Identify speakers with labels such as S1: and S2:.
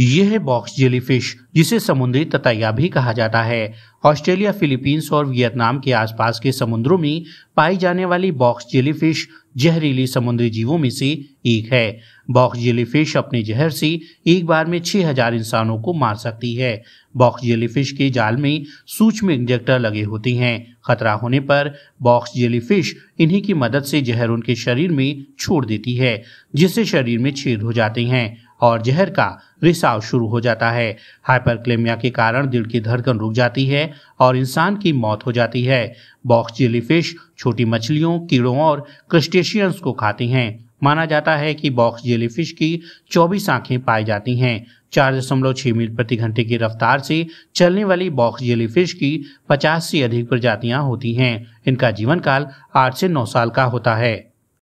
S1: यह box jellyfish जिसे समुद्री ततैया भी कहा जाता है ऑस्ट्रेलिया फिलीपींस और वियतनाम के आसपास के समुद्रों में पाई जाने वाली बॉक्स जेलीफिश जहरीली समुद्री जीवों में से एक है बॉक्स जेलीफिश अपने जहर से एक बार में 6000 इंसानों को मार सकती है बॉक्स जेलीफिश के जाल में सूक्ष्म इंजेक्टर लगे होते हैं खतरा होने पर बॉक्स जेलीफिश इन्हीं की मदद से जहर उनके शरीर में छोड़ देती है जिससे शरीर में छेद हो जाते हैं और जहर का रिसाव शुरू हो जाता है हाइपरक्लेमिया के कारण दिल की धड़कन रुक जाती है और इंसान की मौत हो जाती है बॉक्स जेलीफिश छोटी मछलियों कीड़ों और क्रस्टेशियंस को खाती हैं माना जाता है कि बॉक्स जेलीफिश की 24 आंखें पाई जाती हैं चार दशमलव छह मील प्रति घंटे की रफ्तार से चलने वाली बॉक्स जेलीफिश की 50 से अधिक प्रजातियां होती हैं इनका जीवन काल आठ से नौ साल का होता है